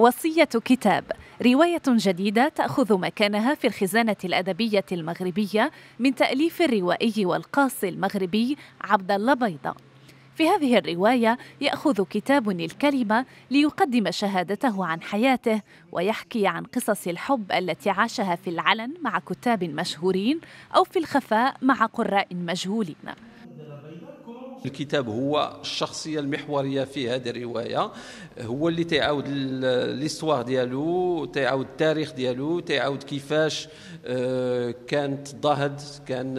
وصية كتاب رواية جديدة تأخذ مكانها في الخزانة الأدبية المغربية من تأليف الروائي والقاص المغربي عبد الله بيضة. في هذه الرواية يأخذ كتاب الكلمة ليقدم شهادته عن حياته ويحكي عن قصص الحب التي عاشها في العلن مع كتاب مشهورين أو في الخفاء مع قراء مجهولين. الكتاب هو الشخصية المحورية في هذه الرواية هو اللي تيعاود ليستواغ ديالو تيعاود التاريخ ديالو تيعاود كيفاش آه، كان تضاهد كان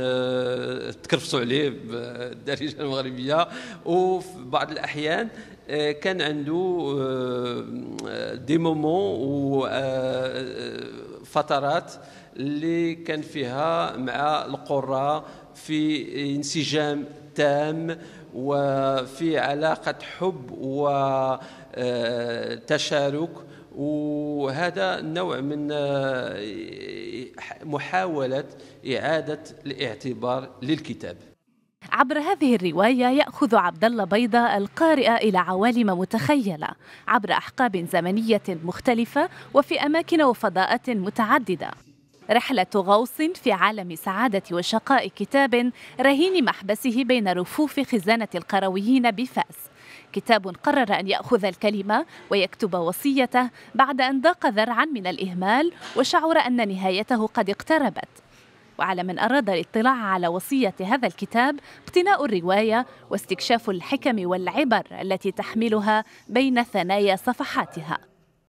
تكرفسوا عليه بالدارجة المغربية وفي بعض الأحيان آه، كان عنده آه، دي مومون وفترات اللي كان فيها مع القراء في انسجام تام وفي علاقة حب وتشارك آه، وهذا نوع من آه، محاولة إعادة الاعتبار للكتاب عبر هذه الرواية يأخذ عبد الله بيضة القارئ إلى عوالم متخيلة عبر أحقاب زمنية مختلفة وفي أماكن وفضاءات متعددة رحلة غوص في عالم سعادة وشقاء كتاب رهين محبسه بين رفوف خزانة القرويين بفأس كتاب قرر أن يأخذ الكلمة ويكتب وصيته بعد أن ضاق ذرعا من الإهمال وشعر أن نهايته قد اقتربت وعلى من أراد الاطلاع على وصية هذا الكتاب اقتناء الرواية واستكشاف الحكم والعبر التي تحملها بين ثنايا صفحاتها